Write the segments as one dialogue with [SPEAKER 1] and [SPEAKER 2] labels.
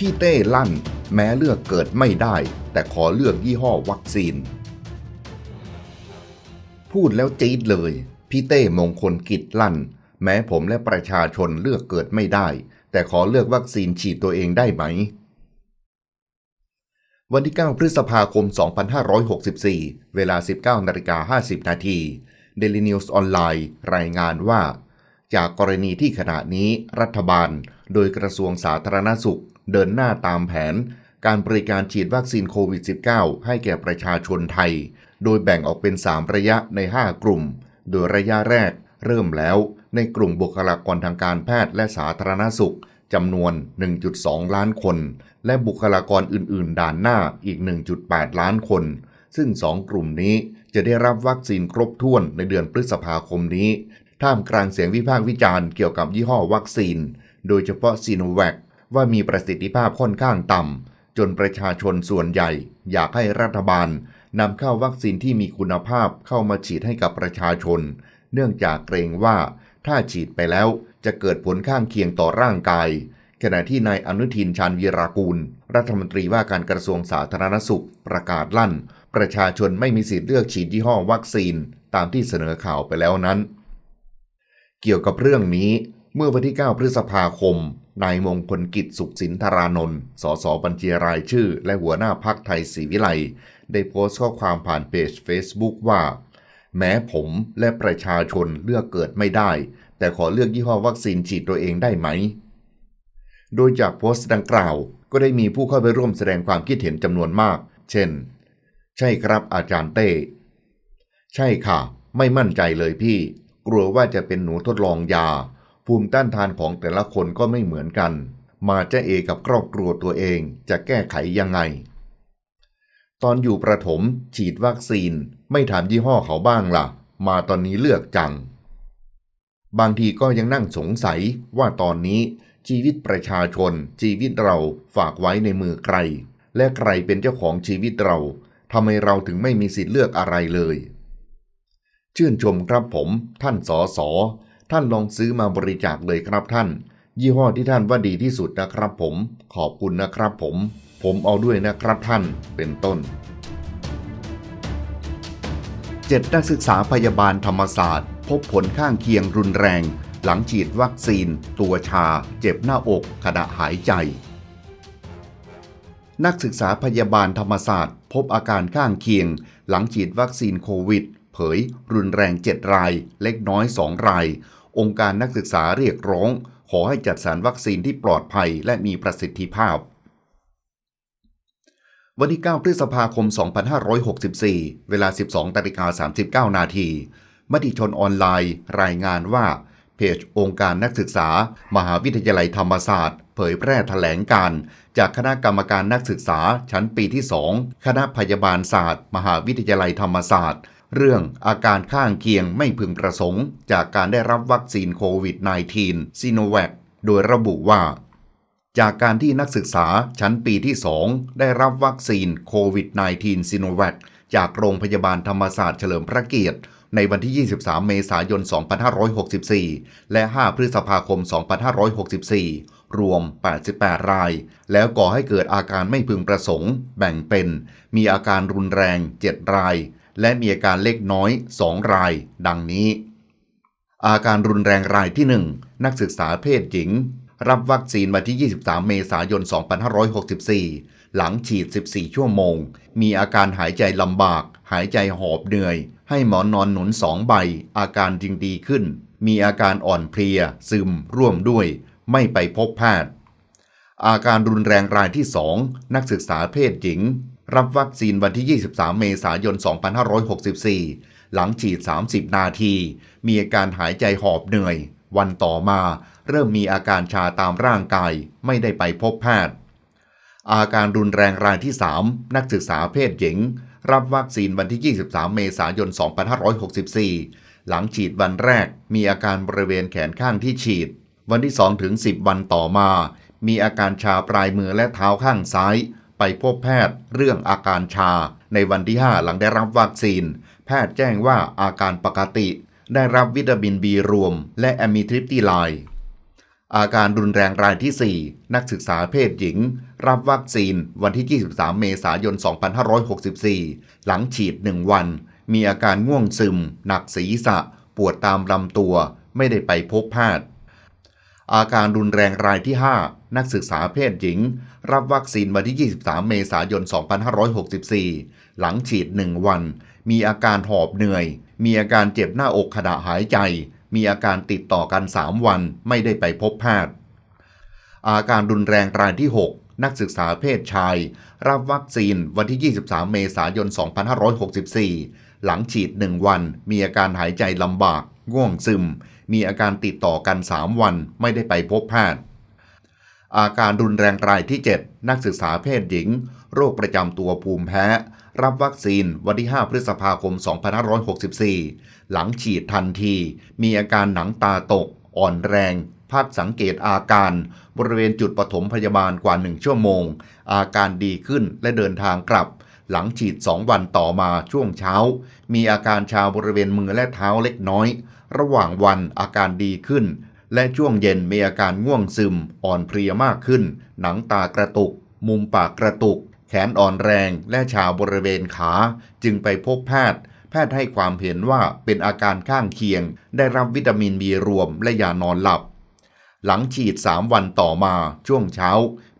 [SPEAKER 1] พี่เต้ ลั่น แม้เลือกเกิดไม่ได้ แต่ขอเลือกยี่ห้อวัคซีน พูดแล้วจี๊ดเลย พี่เต้มงคลกิจลั่น แม้ผมและประชาชนเลือกเกิดไม่ได้ แต่ขอเลือกวัคซีนฉีดตัวเองได้ไหม วันที่ 9 พฤษภาคม 2564 เวลา 19นาฬิกา50นาทีเดลินิวส์ออนไลน์รายงานว่า จากกรณีที่ขณะนี้รัฐบาลโดยกระทรวงสาธารณสุขเดินหน้าตามแผนการบริการฉีดวัคซีนโควิด -19 ให้แก่ประชาชนไทย โดยแบ่งออกเป็น 3 ระยะใน 5 กลุ่ม โดยระยะแรก เริ่มแล้วในกลุ่มบุคลากรทางการแพทย์และสาธารณสุข จำนวน 1.2 ล้านคน และบุคลากรอื่นๆด่านหน้าอีก 1.8 ล้านคน ซึ่ง 2 กลุ่มนี้จะได้รับวัคซีนครบถ้วนในเดือนพฤษภาคมนี้ ท่ามกลางเสียงวิพากษ์วิจารณ์เกี่ยวกับยี่ห้อวัคซีน โดยเฉพาะซีโนแวคว่ามีประสิทธิภาพค่อนข้างต่ำ จนประชาชนส่วนใหญ่ อยากให้รัฐบาลนำเข้าวัคซีนที่มีคุณภาพเข้ามาฉีดให้กับประชาชน เนื่องจากเกรงว่าถ้าฉีดไปแล้วจะเกิดผลข้างเคียงต่อร่างกาย ขณะที่นายอนุทินชาญวีรากูล รัฐมนตรีว่าการกระทรวงสาธารณสุขประกาศลั่น ประชาชนไม่มีสิทธิ์เลือกฉีดยี่ห้อวัคซีนตามที่เสนอข่าวไปแล้วนั้น เกี่ยวกับเรื่องนี้เมื่อวันที่ 9 พฤษภาคม นายมงคลกิจ สุขสินธารานนท์สสบัญชีรายชื่อ และหัวหน้าพักไทยศรีวิไล ได้โพสต์ข้อความผ่านเพจ Facebook ว่า แม้ผมและประชาชนเลือกเกิดไม่ได้ แต่ขอเลือกยี่ห้อวัคซีนฉีดตัวเองได้ไหม โดยจากโพสต์ดังกล่าว ก็ได้มีผู้เข้าไปร่วมแสดงความคิดเห็นจำนวนมาก เช่น ใช่ครับอาจารย์เต้ ใช่ค่ะ ไม่มั่นใจเลยพี่ กลัวว่าจะเป็นหนูทดลองยาภูมิต้านทานของแต่ละคนก็ไม่เหมือนกัน มาเจ้าเอกับครอบครัวตัวเองจะแก้ไขยังไง ตอนอยู่ประถม ฉีดวัคซีนไม่ถามยี่ห้อเขาบ้างละ่ะ มาตอนนี้เลือกจัง บางทีก็ยังนั่งสงสัยว่าตอนนี้ชีวิตประชาชน ชีวิตเราฝากไว้ในมือใคร และใครเป็นเจ้าของชีวิตเราทำไมเราถึงไม่มีสิทธิ์เลือกอะไรเลย ชื่นชมครับผมท่านสอสอท่านลองซื้อมาบริจาคเลยครับท่าน ยี่ห้อที่ท่านว่าดีที่สุดนะครับผม ขอบคุณนะครับผม ผมเอาด้วยนะครับท่าน เป็นต้น 7. นักศึกษาพยาบาลธรรมศาสตร์ พบผลข้างเคียงรุนแรง หลังฉีดวัคซีน ตัวชา เจ็บหน้าอก ขณะหายใจ นักศึกษาพยาบาลธรรมศาสตร์ พบอาการข้างเคียง หลังฉีดวัคซีนโควิดเผยรุนแรง 7 ราย เล็กน้อย 2 ราย องค์การนักศึกษาเรียกร้อง ขอให้จัดสรรวัคซีนที่ปลอดภัยและมีประสิทธิภาพ วันที่9พฤษภาคม 2564 เวลา 12ตาิกา39 นาทีมติชนออนไลน์ รายงานว่า เพจองค์การนักศึกษา มหาวิทยาลัยธรรมศาสตร์เผยแพร่แถลงการ จากคณะกรรมการนักศึกษาชั้นปีที่ 2 คณะพยาบาลศาสตร์ มหาวิทยาลัยธรรมศาสตร์เรื่องอาการข้างเคียงไม่พึงประสงค์ จากการได้รับวัคซีนโควิด -19 ซีโนแวค โดยระบุว่า จากการที่นักศึกษา ชั้นปีที่2ได้รับวัคซีนโควิด -19 ซีโนแวคจากโรงพยาบาลธรรมศาสตร์เฉลิมพระเกียรติ ในวันที่ 23 เมษายน 2564 และ 5 พฤษภาคม 2564 รวม 88 ราย แล้วก่อให้เกิดอาการไม่พึงประสงค์ แบ่งเป็น มีอาการรุนแรง 7 รายและมีอาการเล็กน้อย2ราย ดังนี้ อาการรุนแรงรายที่ 1 นักศึกษาเพศหญิง รับวัคซีนวันที่ 23 เมษายน2564 หลังฉีด 14 ชั่วโมง มีอาการหายใจลำบาก หายใจหอบเหนื่อย ให้หมอนนอนหนุนสองใบ อาการจิงดีขึ้น มีอาการอ่อนเพลียซึมร่วมด้วย ไม่ไปพบแพทย์ อาการรุนแรงรายที่ 2 นักศึกษาเพศหญิงรับวัคซีนวันที่ 23 เมษายน 2564 หลังฉีด 30 นาที มีอาการหายใจหอบเหนื่อย วันต่อมา เริ่มมีอาการชาตามร่างกาย ไม่ได้ไปพบแพทย์ อาการรุนแรงรายที่ 3 นักศึกษาเพศหญิง รับวัคซีนวันที่ 23 เมษายน 2564 หลังฉีดวันแรก มีอาการบริเวณแขนข้างที่ฉีด วันที่ 2 ถึง 10 วันต่อมา มีอาการชาปลายมือและเท้าข้างซ้ายไปพบแพทย์เรื่องอาการชา ในวันที่ 5 หลังได้รับวัคซีน แพทย์แจ้งว่าอาการปกติ ได้รับวิตามินบีรวม และแอมิทริปตีไลอาการรุนแรงรายที่ 4 นักศึกษาเพศหญิง รับวัคซีนวันที่ 23 เมษายน 2564 หลังฉีด 1 วัน มีอาการง่วงซึม หนักศีรษะ ปวดตามลำตัวไม่ได้ไปพบแพทย์อาการรุนแรงรายที่5นักศึกษาเพศหญิง รับวัคซีนวันที่ 23 เมษายน 2564 หลังฉีด 1 วัน มีอาการหอบเหนื่อย มีอาการเจ็บหน้าอกขณะหายใจ มีอาการติดต่อกัน 3 วันไม่ได้ไปพบแพทย์ อาการรุนแรงรายที่ 6 นักศึกษาเพศชาย รับวัคซีนวันที่ 23 เมษายน 2564 หลังฉีด1วัน มีอาการหายใจลำบากง่วงซึมมีอาการติดต่อกัน 3 วันไม่ได้ไปพบแพทย์ อาการรุนแรงรายที่ 7 นักศึกษาเพศหญิง โรคประจำตัวภูมิแพ้ รับวัคซีน วันที่ 5 พฤษภาคม 2564 หลังฉีดทันที มีอาการหนังตาตก อ่อนแรงภาพสังเกตอาการ บริเวณจุดปฐมพยาบาลกว่า 1 ชั่วโมง อาการดีขึ้นและเดินทางกลับหลังฉีด2วันต่อมาช่วงเช้า มีอาการชาบริเวณมือและเท้าเล็กน้อย ระหว่างวันอาการดีขึ้น และช่วงเย็นมีอาการง่วงซึม อ่อนเพลียมากขึ้น หนังตากระตุก มุมปากกระตุก แขนอ่อนแรงและชาบริเวณขา จึงไปพบแพทย์ แพทย์ให้ความเห็นว่าเป็นอาการข้างเคียงได้รับวิตามินบีรวมและยานอนหลับ หลังฉีด3วันต่อมาช่วงเช้า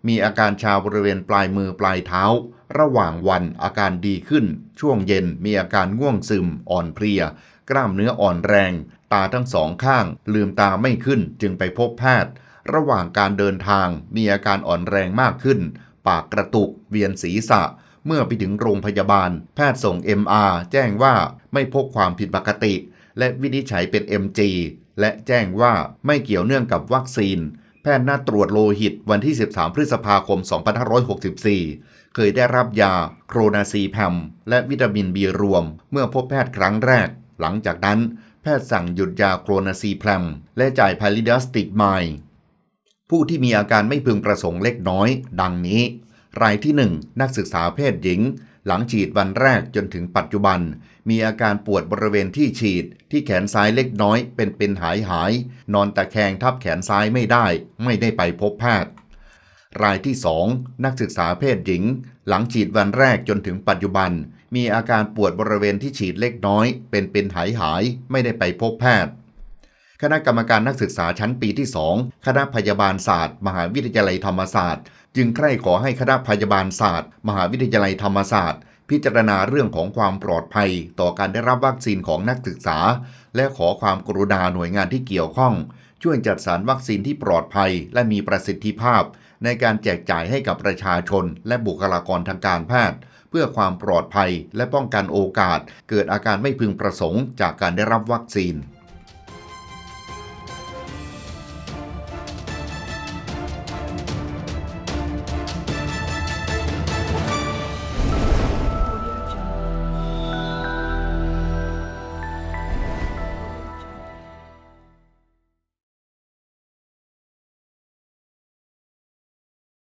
[SPEAKER 1] มีอาการชาบริเวณปลายมือปลายเท้าระหว่างวันอาการดีขึ้นช่วงเย็นมีอาการง่วงซึมอ่อนเพลียกล้ามเนื้ออ่อนแรงตาทั้งสองข้างลืมตาไม่ขึ้นจึงไปพบแพทย์ระหว่างการเดินทางมีอาการอ่อนแรงมากขึ้นปากกระตุกเวียนศีรษะเมื่อไปถึงโรงพยาบาลแพทย์ส่ง MR แจ้งว่าไม่พบความผิดปกติและวินิจฉัยเป็น MG และแจ้งว่าไม่เกี่ยวเนื่องกับวัคซีนแพทย์น่าตรวจโลหิตวันที่ 13 พฤษภาคม2564เคยได้รับยาโครนาซีแพม และวิตามินบีรวม เมื่อพบแพทย์ครั้งแรก หลังจากนั้น แพทย์สั่งหยุดยาโครนาซีแพม และจ่ายพาลิดัสติกไมผู้ที่มีอาการไม่พึงประสงค์เล็กน้อยดังนี้ รายที่ 1 นักศึกษาเพศหญิง หลังฉีดวันแรกจนถึงปัจจุบัน มีอาการปวดบริเวณที่ฉีดที่แขนซ้ายเล็กน้อย เป็นเป็นหายหายนอนตะแคงทับแขนซ้ายไม่ได้ไม่ได้ไปพบแพทย์รายที่ 2 นักศึกษาเพศหญิง หลังฉีดวันแรกจนถึงปัจจุบัน มีอาการปวดบริเวณที่ฉีดเล็กน้อยเป็นเป็นหายหายไม่ได้ไปพบแพทย์ คณะกรรมการนักศึกษาชั้นปีที่ 2 คณะพยาบาลศาสตร์มหาวิทยาลัยธรรมศาสตร์ จึงใคร่ขอให้คณะพยาบาลศาสตร์ มหาวิทยาลัยธรรมศาสตร์ พิจารณาเรื่องของความปลอดภัย ต่อการได้รับวัคซีนของนักศึกษา และขอความกรุณาหน่วยงานที่เกี่ยวข้อง ช่วยจัดสรรวัคซีนที่ปลอดภัย และมีประสิทธิภาพในการแจกจ่ายให้กับประชาชนและบุคลากรทางการแพทย์ เพื่อความปลอดภัยและป้องกันโอกาสเกิดอาการไม่พึงประสงค์จากการได้รับวัคซีน